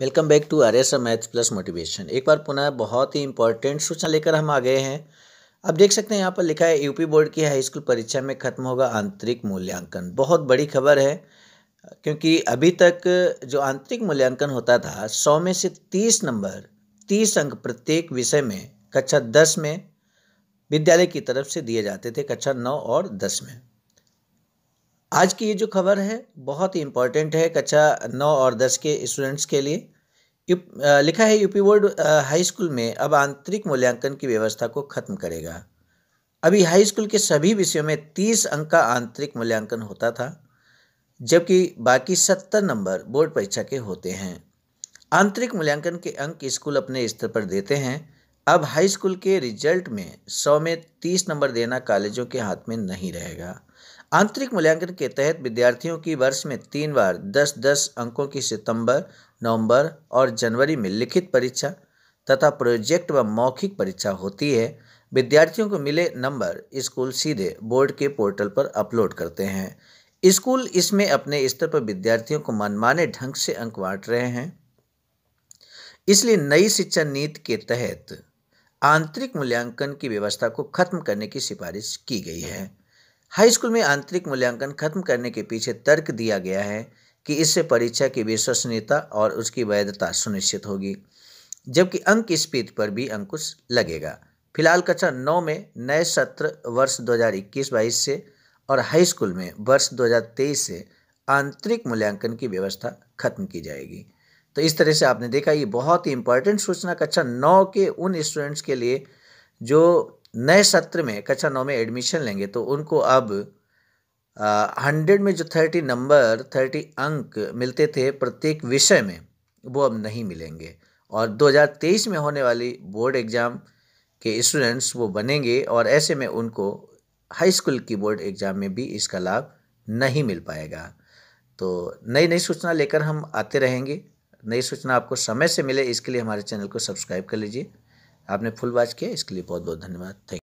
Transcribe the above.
welcome back to R S maths plus motivation एक बार पुनः बहुत ही इंपॉर्टेंट सूचना लेकर हम आ गए हैं अब देख सकते हैं यहाँ पर लिखा है यूपी बोर्ड की हाई स्कूल परीक्षा में खत्म होगा आंतरिक मूल्यांकन बहुत बड़ी खबर है क्योंकि अभी तक जो आंतरिक मूल्यांकन होता था सौ में से तीस नंबर तीस अंक प्रत्येक विषय में कक्षा दस में विद्यालय की तरफ से दिए जाते थे कक्षा नौ और दस में आज की ये जो खबर है बहुत ही इम्पॉर्टेंट है कक्षा नौ और दस के स्टूडेंट्स के लिए यू, आ, लिखा है यूपी बोर्ड हाई स्कूल में अब आंतरिक मूल्यांकन की व्यवस्था को खत्म करेगा अभी हाई स्कूल के सभी विषयों में तीस अंक का आंतरिक मूल्यांकन होता था जबकि बाकी सत्तर नंबर बोर्ड परीक्षा के होते हैं आंतरिक मूल्यांकन के अंक स्कूल अपने स्तर पर देते हैं अब हाई स्कूल के रिजल्ट में सौ में तीस नंबर देना कॉलेजों के हाथ में नहीं रहेगा आंतरिक मूल्यांकन के तहत विद्यार्थियों की वर्ष में तीन बार दस दस अंकों की सितंबर नवंबर और जनवरी में लिखित परीक्षा तथा प्रोजेक्ट व मौखिक परीक्षा होती है विद्यार्थियों को मिले नंबर स्कूल सीधे बोर्ड के पोर्टल पर अपलोड करते हैं स्कूल इसमें अपने स्तर पर विद्यार्थियों को मनमाने ढंग से अंक बांट रहे हैं इसलिए नई शिक्षा नीति के तहत आंतरिक मूल्यांकन की व्यवस्था को खत्म करने की सिफारिश की गई है हाई स्कूल में आंतरिक मूल्यांकन खत्म करने के पीछे तर्क दिया गया है कि इससे परीक्षा की विश्वसनीयता और उसकी वैधता सुनिश्चित होगी जबकि अंक स्पीत पर भी अंकुश लगेगा फिलहाल कक्षा नौ में नए सत्र वर्ष 2021-22 से और हाई स्कूल में वर्ष 2023 से आंतरिक मूल्यांकन की व्यवस्था खत्म की जाएगी तो इस तरह से आपने देखा ये बहुत ही इंपॉर्टेंट सूचना कक्षा नौ के उन स्टूडेंट्स के लिए जो नए सत्र में कक्षा नौ में एडमिशन लेंगे तो उनको अब हंड्रेड में जो थर्टी नंबर थर्टी अंक मिलते थे प्रत्येक विषय में वो अब नहीं मिलेंगे और 2023 में होने वाली बोर्ड एग्ज़ाम के स्टूडेंट्स वो बनेंगे और ऐसे में उनको हाई स्कूल की बोर्ड एग्ज़ाम में भी इसका लाभ नहीं मिल पाएगा तो नई नई सूचना लेकर हम आते रहेंगे नई सूचना आपको समय से मिले इसके लिए हमारे चैनल को सब्सक्राइब कर लीजिए आपने फुल वॉच किया इसके लिए बहुत बहुत धन्यवाद थैंक